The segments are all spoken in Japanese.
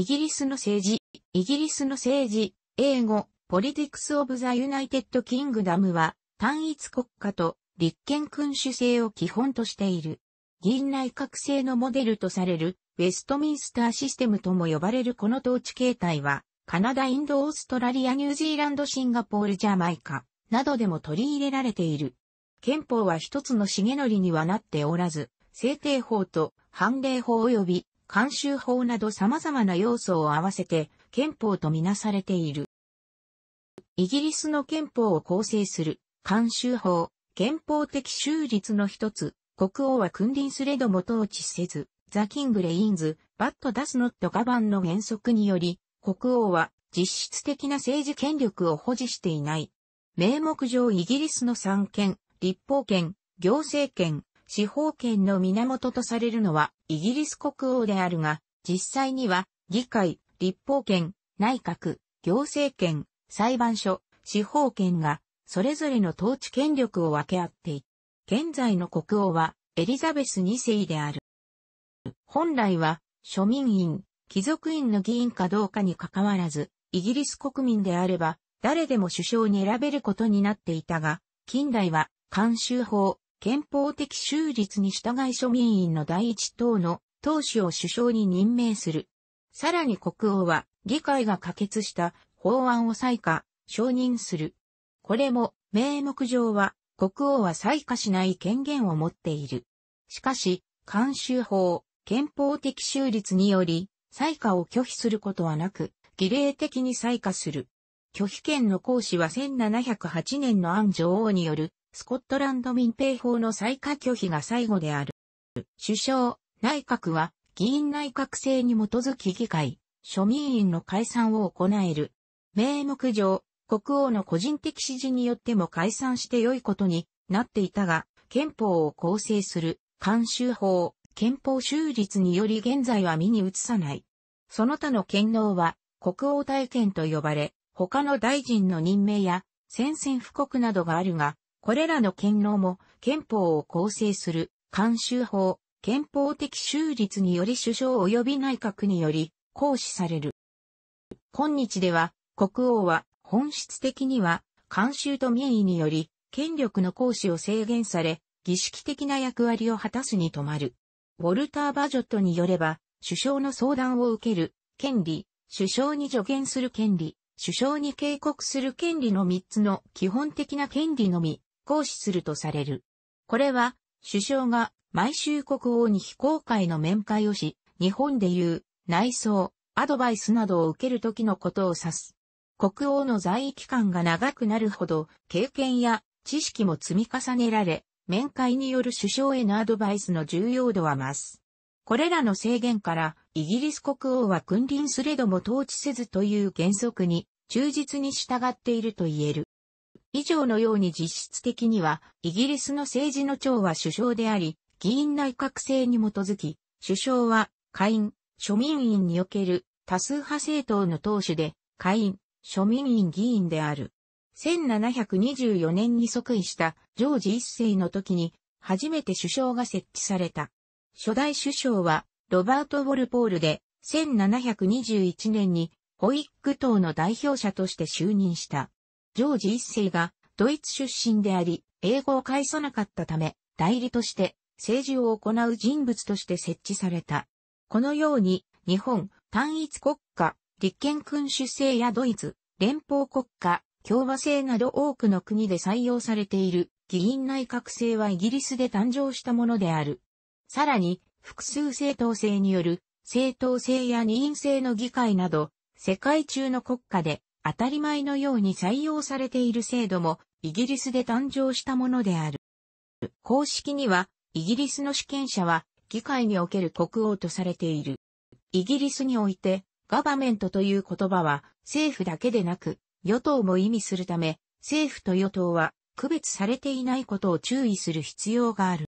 イギリスの政治、イギリスの政治、英語、Politics of the United Kingdom は、単一国家と立憲君主制を基本としている。議院内閣制のモデルとされる、ウェストミンスターシステムとも呼ばれるこの統治形態は、カナダ、インド、オーストラリア、ニュージーランド、シンガポール、ジャマイカ、などでも取り入れられている。憲法は一つの重則にはなっておらず、制定法と判例法及び慣習法など様々な要素を合わせて憲法とみなされている。イギリスの憲法を構成する慣習法、憲法的州立の一つ、国王は君臨すれども統治せず、ザ・キング・レインズ、バット・ダス・ノット・ガバンの原則により、国王は実質的な政治権力を保持していない。名目上イギリスの三権、立法権、行政権、司法権の源とされるのはイギリス国王であるが、実際には議会、立法権、内閣、行政権、裁判所、司法権がそれぞれの統治権力を分け合っていた。現在の国王はエリザベス2世である。本来は庶民院、貴族院の議員かどうかにかかわらず、イギリス国民であれば誰でも首相に選べることになっていたが、近代は慣習法、憲法的修立に従い庶民院の第一党の党首を首相に任命する。さらに国王は議会が可決した法案を採下、承認する。これも名目上は国王は採下しない権限を持っている。しかし、慣習法、憲法的修立により、採下を拒否することはなく、儀礼的に採下する。拒否権の行使は1708年の安女王によるスコットランド民兵法の再可拒否が最後である。首相、内閣は、議員内閣制に基づき議会、庶民院の解散を行える。名目上、国王の個人的指示によっても解散して良いことになっていたが、憲法を構成する、慣習法、憲法修律により現在は身に移さない。その他の権能は、国王体験と呼ばれ、他の大臣の任命や、宣戦布告などがあるが、これらの権能も憲法を構成する慣習法、憲法的修律により首相及び内閣により行使される。今日では国王は本質的には慣習と民意により権力の行使を制限され儀式的な役割を果たすに止まる。ウォルター・バジョットによれば首相の相談を受ける権利、首相に助言する権利、首相に警告する権利の3つの基本的な権利のみ、行使するとされる。これは、首相が毎週国王に非公開の面会をし、日本でいう内装、アドバイスなどを受ける時のことを指す。国王の在位期間が長くなるほど、経験や知識も積み重ねられ、面会による首相へのアドバイスの重要度は増す。これらの制限から、イギリス国王は君臨すれども統治せずという原則に忠実に従っていると言える。以上のように実質的には、イギリスの政治の長は首相であり、議員内閣制に基づき、首相は、下院、庶民院における多数派政党の党首で、下院、庶民院議員である。1724年に即位したジョージ一世の時に、初めて首相が設置された。初代首相は、ロバート・ウォルポールで、1721年に、ホイック党の代表者として就任した。ジョージ一世がドイツ出身であり、英語を介さなかったため、代理として政治を行う人物として設置された。このように、日本、単一国家、立憲君主制やドイツ、連邦国家、共和制など多くの国で採用されている議員内閣制はイギリスで誕生したものである。さらに、複数政党制による政党制や二院制の議会など、世界中の国家で当たり前のように採用されている制度もイギリスで誕生したものである。公式にはイギリスの主権者は議会における国王とされている。イギリスにおいてガバメントという言葉は政府だけでなく与党も意味するため政府と与党は区別されていないことを注意する必要がある。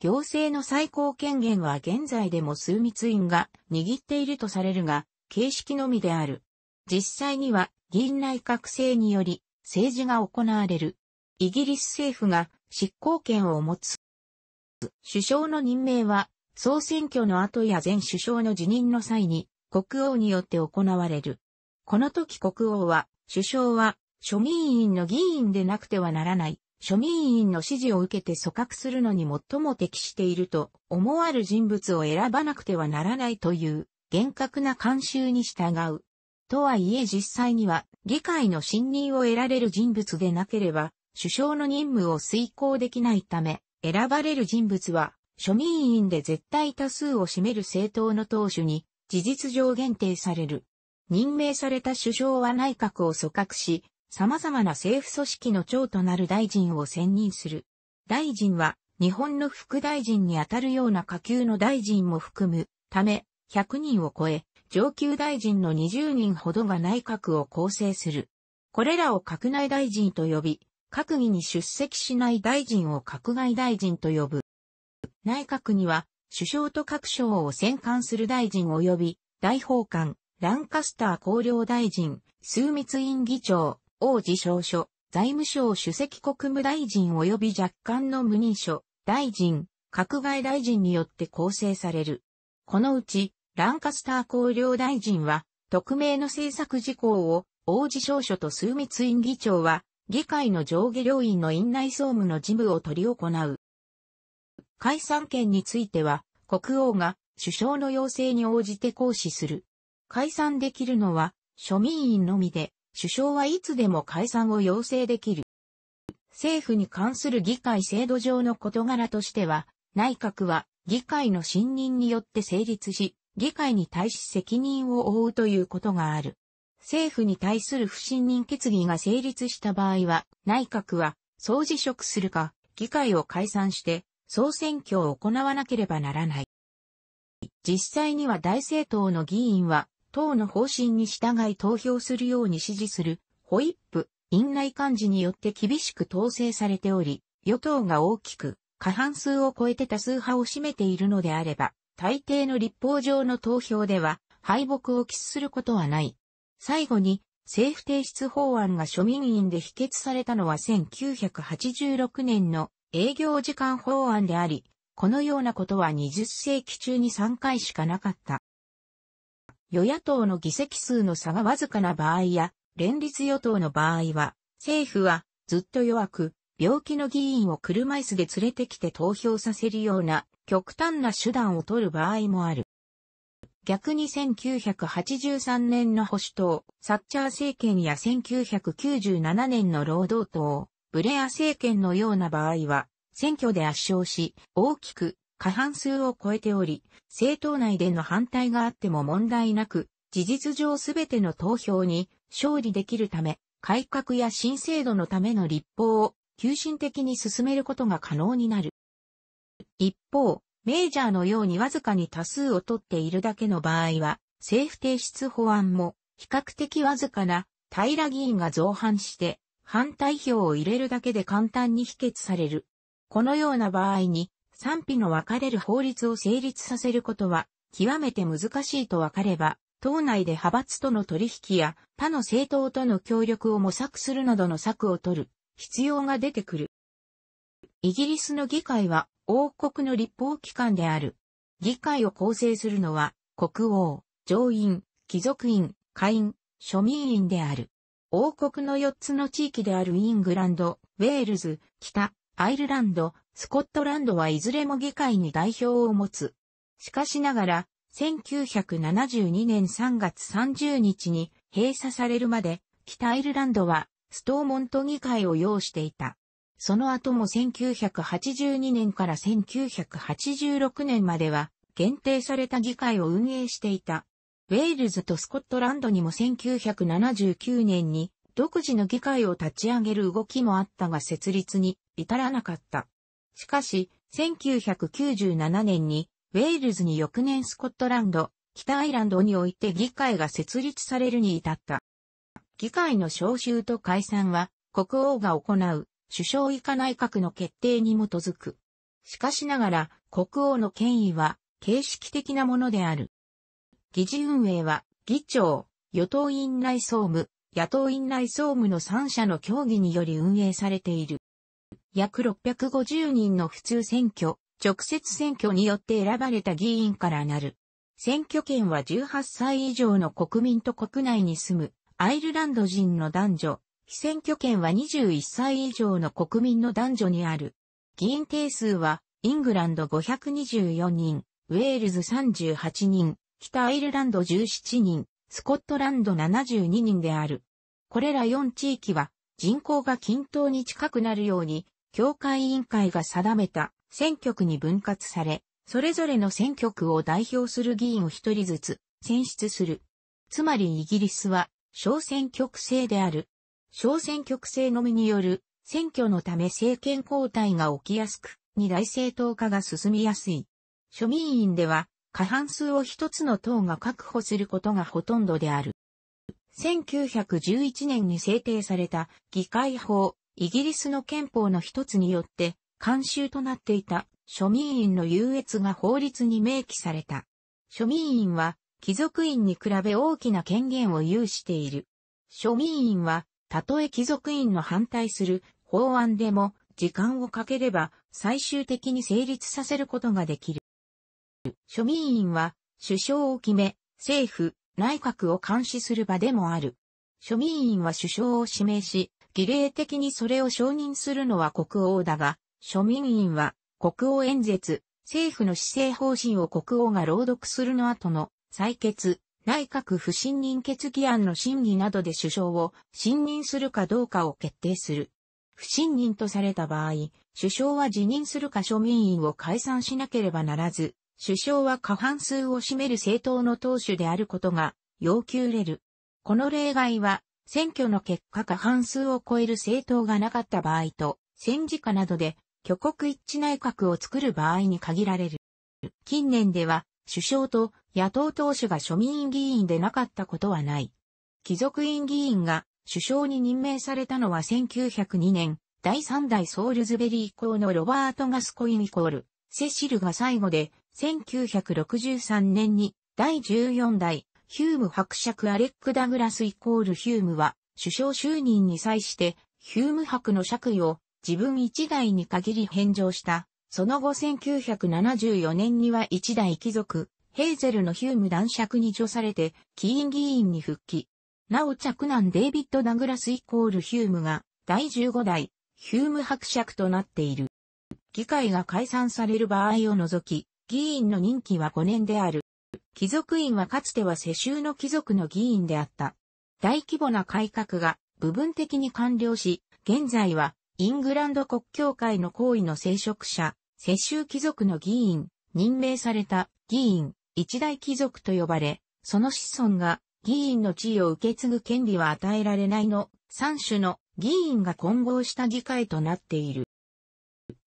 行政の最高権限は現在でも枢密院が握っているとされるが、形式のみである。実際には議院内閣制により政治が行われる。イギリス政府が執行権を持つ。首相の任命は総選挙の後や前首相の辞任の際に国王によって行われる。この時国王は、首相は庶民員の議員でなくてはならない、庶民員の支持を受けて組閣するのに最も適していると思わる人物を選ばなくてはならないという厳格な慣習に従う。とはいえ実際には議会の信任を得られる人物でなければ、首相の任務を遂行できないため、選ばれる人物は、庶民員で絶対多数を占める政党の党首に、事実上限定される。任命された首相は内閣を組閣し、様々な政府組織の長となる大臣を選任する。大臣は、日本の副大臣にあたるような下級の大臣も含むため、100人を超え、上級大臣の20人ほどが内閣を構成する。これらを閣内大臣と呼び、閣議に出席しない大臣を閣外大臣と呼ぶ。内閣には、首相と各省を専管する大臣及び、大法官、ランカスター公領大臣、枢密院議長、王子少書、財務省主席国務大臣及び若干の無任所、大臣、閣外大臣によって構成される。このうち、ランカスター公領大臣は、匿名の政策事項を、王子少書と枢密院議長は、議会の上下両院の院内総務の事務を執り行う。解散権については、国王が首相の要請に応じて行使する。解散できるのは、庶民院のみで、首相はいつでも解散を要請できる。政府に関する議会制度上の事柄としては、内閣は議会の信任によって成立し、議会に対し責任を負うということがある。政府に対する不信任決議が成立した場合は、内閣は総辞職するか、議会を解散して総選挙を行わなければならない。実際には大政党の議員は、党の方針に従い投票するように指示する、ホイップ、院内幹事によって厳しく統制されており、与党が大きく過半数を超えて多数派を占めているのであれば、大抵の立法上の投票では敗北を喫することはない。最後に政府提出法案が庶民院で否決されたのは1986年の営業時間法案であり、このようなことは20世紀中に3回しかなかった。与野党の議席数の差がわずかな場合や、連立与党の場合は、政府はずっと弱く、病気の議員を車椅子で連れてきて投票させるような極端な手段を取る場合もある。逆に1983年の保守党、サッチャー政権や1997年の労働党、ブレア政権のような場合は、選挙で圧勝し、大きく過半数を超えており、政党内での反対があっても問題なく、事実上すべての投票に勝利できるため、改革や新制度のための立法を急進的に進めることが可能になる。一方、メジャーのようにわずかに多数を取っているだけの場合は、政府提出法案も比較的わずかな平議員が造反して反対票を入れるだけで簡単に否決される。このような場合に賛否の分かれる法律を成立させることは極めて難しいと分かれば、党内で派閥との取引や他の政党との協力を模索するなどの策を取る必要が出てくる。イギリスの議会は王国の立法機関である。議会を構成するのは、国王、上院、貴族院、下院、庶民院である。王国の4つの地域であるイングランド、ウェールズ、北、アイルランド、スコットランドはいずれも議会に代表を持つ。しかしながら、1972年3月30日に閉鎖されるまで、北アイルランドはストーモント議会を要していた。その後も1982年から1986年までは、限定された議会を運営していた。ウェールズとスコットランドにも1979年に独自の議会を立ち上げる動きもあったが設立に至らなかった。しかし、1997年にウェールズに翌年スコットランド、北アイランドにおいて議会が設立されるに至った。議会の招集と解散は国王が行う首相以下内閣の決定に基づく。しかしながら、国王の権威は形式的なものである。議事運営は、議長、与党院内総務、野党院内総務の3者の協議により運営されている。約650人の普通選挙、直接選挙によって選ばれた議員からなる。選挙権は18歳以上の国民と国内に住むアイルランド人の男女被選挙権は21歳以上の国民の男女にある。議員定数は、イングランド524人、ウェールズ38人、北アイルランド17人、スコットランド72人である。これら4地域は、人口が均等に近くなるように、協会委員会が定めた選挙区に分割され、それぞれの選挙区を代表する議員を一人ずつ選出する。つまりイギリスは小選挙区制である。小選挙区制のみによる選挙のため政権交代が起きやすく、二大政党化が進みやすい。庶民院では過半数を一つの党が確保することがほとんどである。1911年に制定された議会法、イギリスの憲法の一つによって、慣習となっていた庶民院の優越が法律に明記された。庶民院は貴族院に比べ大きな権限を有している。庶民院はたとえ貴族院の反対する法案でも時間をかければ最終的に成立させることができる。庶民院は首相を決め、政府、内閣を監視する場でもある。庶民院は首相を指名し、儀礼的にそれを承認するのは国王だが、庶民院は国王演説、政府の施政方針を国王が朗読するの後の採決、内閣不信任決議案の審議などで首相を信任するかどうかを決定する。不信任とされた場合、首相は辞任するか庶民院を解散しなければならず、首相は過半数を占める政党の党首であることが要求れる。この例外は、選挙の結果過半数を超える政党がなかった場合と、戦時下などで挙国一致内閣を作る場合に限られる。近年では、首相と野党党首が庶民議員でなかったことはない。貴族院議員が首相に任命されたのは1902年、第3代ソウルズベリー公のロバート・ガスコインイコール、セシルが最後で、1963年に第14代ヒューム伯爵アレック・ダグラスイコールヒュームは、首相就任に際して、ヒューム伯の爵位を自分一代に限り返上したその後1974年には一代貴族、ヘーゼルのヒューム男爵に除されて、キーン議員に復帰。なお着男デイビッド・ダグラスイコールヒュームが、第15代、ヒューム伯爵となっている。議会が解散される場合を除き、議員の任期は5年である。貴族院はかつては世襲の貴族の議員であった。大規模な改革が部分的に完了し、現在はイングランド国教会の行為の聖職者、世襲貴族の議員、任命された議員、一大貴族と呼ばれ、その子孫が議員の地位を受け継ぐ権利は与えられないの三種の議員が混合した議会となっている。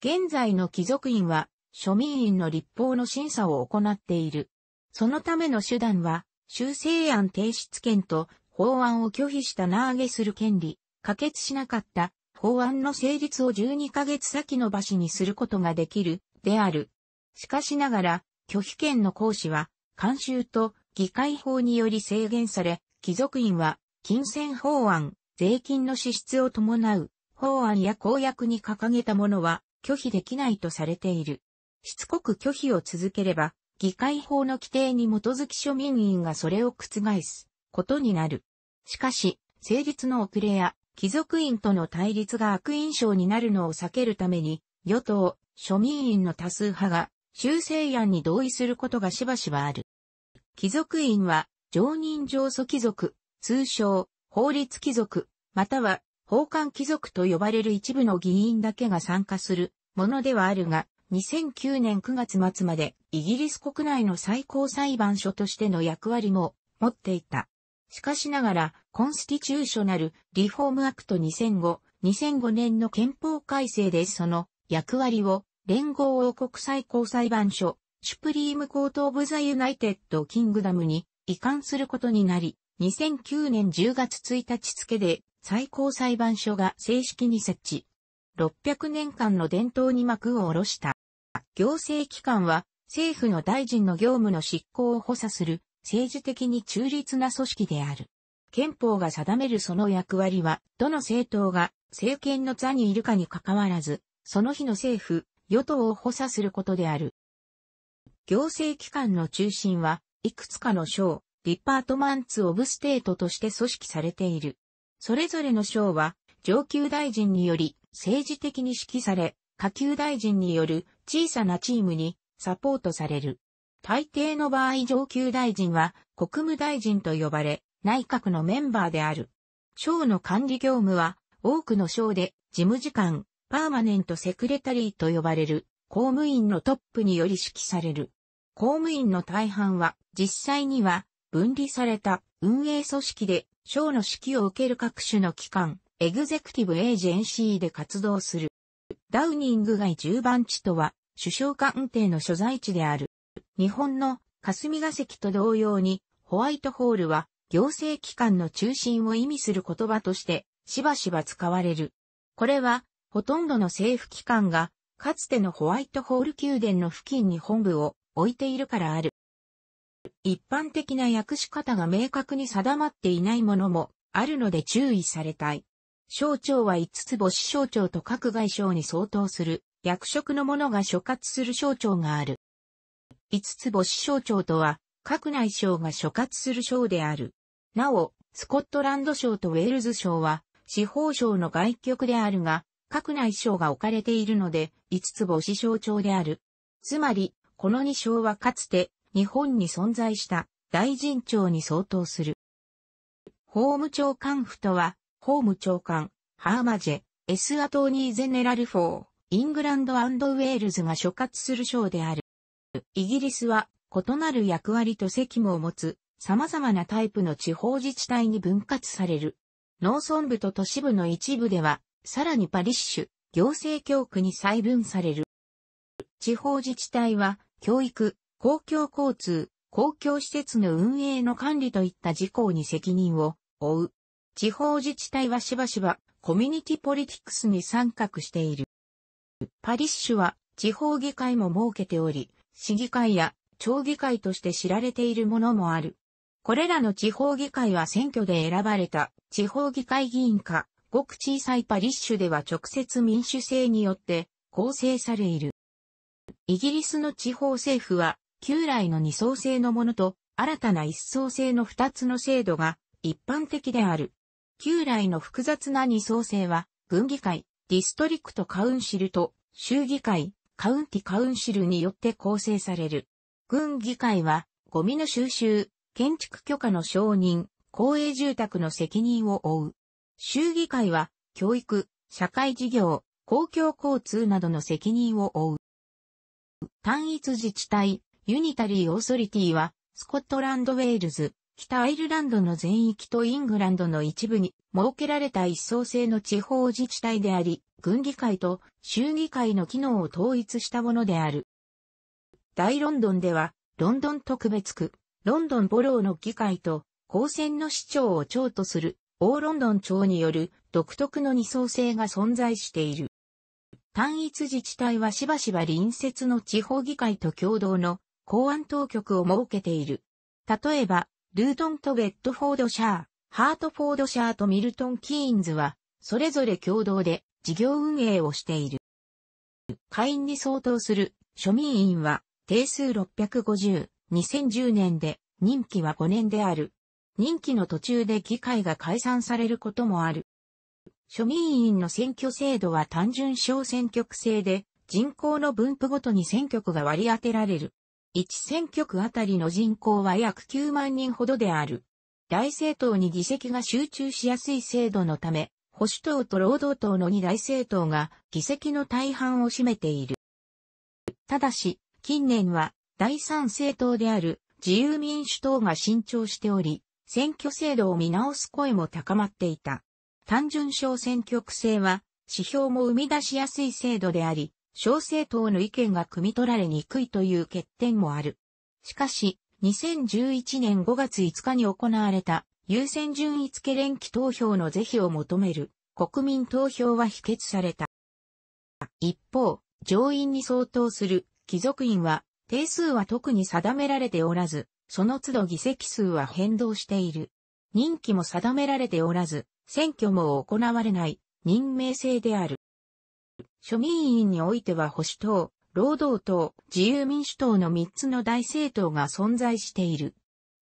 現在の貴族院は庶民院の立法の審査を行っている。そのための手段は修正案提出権と法案を拒否した上げする権利、可決しなかった法案の成立を12ヶ月先延ばしにすることができる、である。しかしながら、拒否権の行使は、慣習と議会法により制限され、貴族院は、金銭法案、税金の支出を伴う、法案や公約に掲げたものは、拒否できないとされている。しつこく拒否を続ければ、議会法の規定に基づき庶民院がそれを覆すことになる。しかし、成立の遅れや貴族院との対立が悪印象になるのを避けるために、与党、庶民院の多数派が修正案に同意することがしばしばある。貴族院は、常任上訴貴族、通称、法律貴族、または、法官貴族と呼ばれる一部の議員だけが参加するものではあるが、2009年9月末までイギリス国内の最高裁判所としての役割も持っていた。しかしながら、コンスティチューショナル・リフォームアクト2005、2005年の憲法改正でその役割を連合王国最高裁判所、シュプリームコート・オブ・ザ・ユナイテッド・キングダムに移管することになり、2009年10月1日付で最高裁判所が正式に設置。600年間の伝統に幕を下ろした。行政機関は政府の大臣の業務の執行を補佐する政治的に中立な組織である。憲法が定めるその役割は、どの政党が政権の座にいるかにかかわらず、その日の政府、与党を補佐することである。行政機関の中心は、いくつかの省、ディパートマンツ・オブステートとして組織されている。それぞれの省は、上級大臣により政治的に指揮され、下級大臣による小さなチームにサポートされる。大抵の場合上級大臣は国務大臣と呼ばれ、内閣のメンバーである。省の管理業務は、多くの省で事務次官、パーマネントセクレタリーと呼ばれる公務員のトップにより指揮される。公務員の大半は実際には分離された運営組織で省の指揮を受ける各種の機関、エグゼクティブエージェンシーで活動する。ダウニング街10番地とは首相官邸の所在地である。日本の霞が関と同様に、ホワイトホールは行政機関の中心を意味する言葉としてしばしば使われる。これはほとんどの政府機関がかつてのホワイトホール宮殿の付近に本部を置いているからある。一般的な訳し方が明確に定まっていないものもあるので注意されたい。省庁は五つ星省庁と各外省に相当する役職の者が所轄する省庁がある。五つ星省庁とは、各内省が所轄する省である。なお、スコットランド省とウェールズ省は、司法省の外局であるが、各内省が置かれているので、五つ星省庁である。つまり、この二省はかつて、日本に存在した大臣庁に相当する。法務長官府とは、法務長官、ハーマジェ、エスアトーニーゼネラルフォー、イングランドウェールズが所轄する省である。イギリスは異なる役割と責務を持つ様々なタイプの地方自治体に分割される。農村部と都市部の一部では、さらにパリッシュ、行政教区に細分される。地方自治体は、教育、公共交通、公共施設の運営の管理といった事項に責任を負う。地方自治体はしばしばコミュニティポリティクスに参画している。パリッシュは地方議会も設けており、市議会や町議会として知られているものもある。これらの地方議会は選挙で選ばれた地方議会議員か、ごく小さいパリッシュでは直接民主制によって構成されいる。イギリスの地方政府は、旧来の二層制のものと新たな一層制の二つの制度が一般的である。旧来の複雑な二層制は、軍議会、ディストリクトカウンシルと、州議会、カウンティカウンシルによって構成される。軍議会は、ゴミの収集、建築許可の承認、公営住宅の責任を負う。州議会は、教育、社会事業、公共交通などの責任を負う。単一自治体、ユニタリー・オーソリティは、スコットランド・ウェールズ、北アイルランドの全域とイングランドの一部に設けられた一層制の地方自治体であり、軍議会と州議会の機能を統一したものである。大ロンドンでは、ロンドン特別区、ロンドンボローの議会と、高専の市長を長とする、オーロンドン町による独特の二層制が存在している。単一自治体はしばしば隣接の地方議会と共同の公安当局を設けている。例えば、ルートンとベッドフォードシャー、ハートフォードシャーとミルトン・キーンズは、それぞれ共同で事業運営をしている。会員に相当する庶民員は定数650、2010年で任期は5年である。任期の途中で議会が解散されることもある。庶民員の選挙制度は単純小選挙区制で人口の分布ごとに選挙区が割り当てられる。1選挙区あたりの人口は約9万人ほどである。大政党に議席が集中しやすい制度のため、保守党と労働党の2大政党が議席の大半を占めている。ただし、近年は第3政党である自由民主党が伸長しており、選挙制度を見直す声も高まっていた。単純小選挙区制は指標も生み出しやすい制度であり、小政党の意見が汲み取られにくいという欠点もある。しかし、2011年5月5日に行われた優先順位付け連期投票の是非を求める国民投票は否決された。一方、上院に相当する貴族院は定数は特に定められておらず、その都度議席数は変動している。任期も定められておらず、選挙も行われない任命制である。庶民院においては保守党、労働党、自由民主党の3つの大政党が存在している。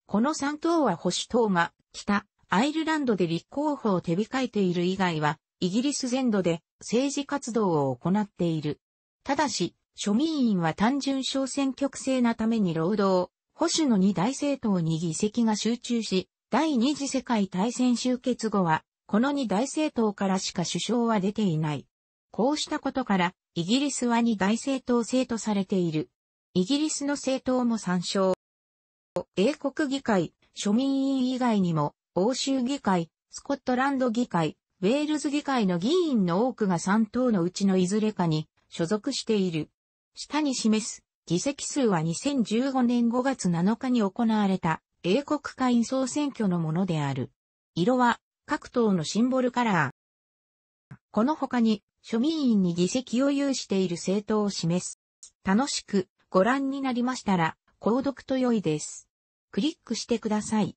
この3党は保守党が北アイルランドで立候補を手控えている以外はイギリス全土で政治活動を行っている。ただし、庶民院は単純小選挙区制なために労働、保守の2大政党に議席が集中し、第二次世界大戦終結後は、この2大政党からしか首相は出ていない。こうしたことから、イギリスは二大政党制とされている。イギリスの政党も参照。英国議会、庶民委員以外にも、欧州議会、スコットランド議会、ウェールズ議会の議員の多くが3党のうちのいずれかに所属している。下に示す議席数は2015年5月7日に行われた英国会員総選挙のものである。色は各党のシンボルカラー。この他に庶民院に議席を有している政党を示す。楽しくご覧になりましたら、購読と良いです。クリックしてください。